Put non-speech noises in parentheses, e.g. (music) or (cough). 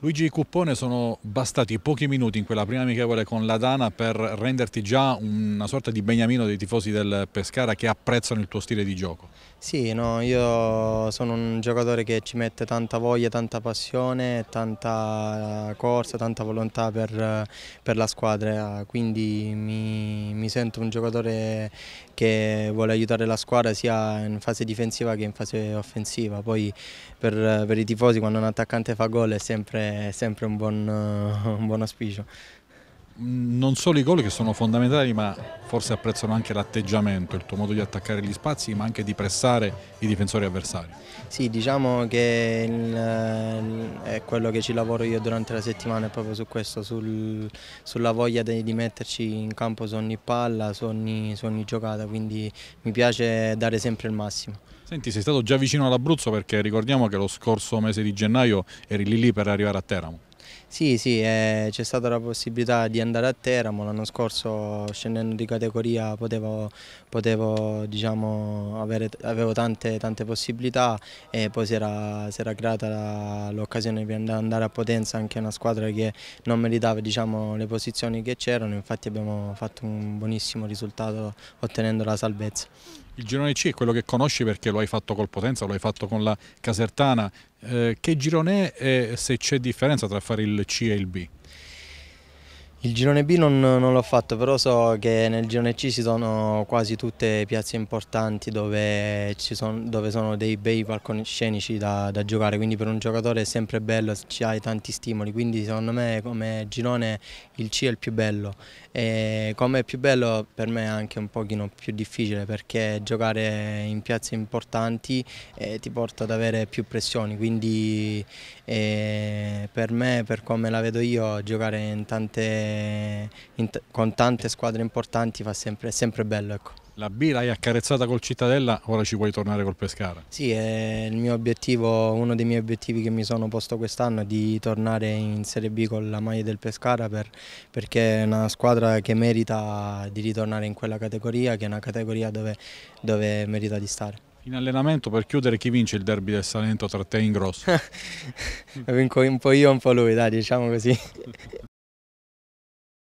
Luigi Cuppone sono bastati pochi minuti in quella prima amichevole con la Dana per renderti già una sorta di beniamino dei tifosi del Pescara che apprezzano il tuo stile di gioco. Sì, no, io sono un giocatore che ci mette tanta voglia, tanta passione, tanta corsa, tanta volontà per, per la squadra, quindi mi, mi sento un giocatore che vuole aiutare la squadra sia in fase difensiva che in fase offensiva, poi per, per i tifosi quando un attaccante fa gol è sempre sempre un buon, (laughs) un buon auspicio. Mm, non solo i gol che sono fondamentali ma forse apprezzano anche l'atteggiamento, il tuo modo di attaccare gli spazi ma anche di pressare i difensori avversari. Sì, diciamo che il, eh, è quello che ci lavoro io durante la settimana è proprio su questo, sul, sulla voglia di, di, metterci in campo su ogni palla, su ogni, su ogni giocata, quindi mi piace dare sempre il massimo. Senti, sei stato già vicino all'Abruzzo perché ricordiamo che lo scorso mese di gennaio eri lì lì per arrivare a Teramo. Sì, sì, eh, c'è stata la possibilità di andare a Teramo, l'anno scorso scendendo di categoria potevo, potevo diciamo, avere, avevo tante, tante, possibilità e poi si era, si era creata l'occasione di andare a Potenza, anche una squadra che non meritava diciamo, le posizioni che c'erano, infatti abbiamo fatto un buonissimo risultato ottenendo la salvezza. Il girone C è quello che conosci perché lo hai fatto col Potenza, lo hai fatto con la Casertana. Eh, che girone è e se c'è differenza tra fare il C e il B? Il girone B non, non l'ho fatto, però so che nel girone C ci sono quasi tutte piazze importanti dove, sono, dove sono dei bei palcoscenici da, da, giocare, quindi per un giocatore è sempre bello, ci hai tanti stimoli, quindi secondo me come girone il C è il più bello. E come è più bello per me è anche un pochino più difficile perché giocare in piazze importanti eh, ti porta ad avere più pressioni, quindi eh, per me, per come la vedo io, giocare in tante piazze eh, con tante squadre importanti fa sempre, è sempre bello. Ecco. La B l'hai accarezzata col Cittadella, ora ci puoi tornare col Pescara. Sì, è il mio obiettivo, uno dei miei obiettivi che mi sono posto quest'anno è di tornare in Serie B con la maglia del Pescara per, perché è una squadra che merita di ritornare in quella categoria, che è una categoria dove, dove merita di stare. In allenamento per chiudere chi vince il derby del Salento tra te e Ingrosso? (laughs) Vinco un po' io un po' lui, dai, diciamo così. (laughs)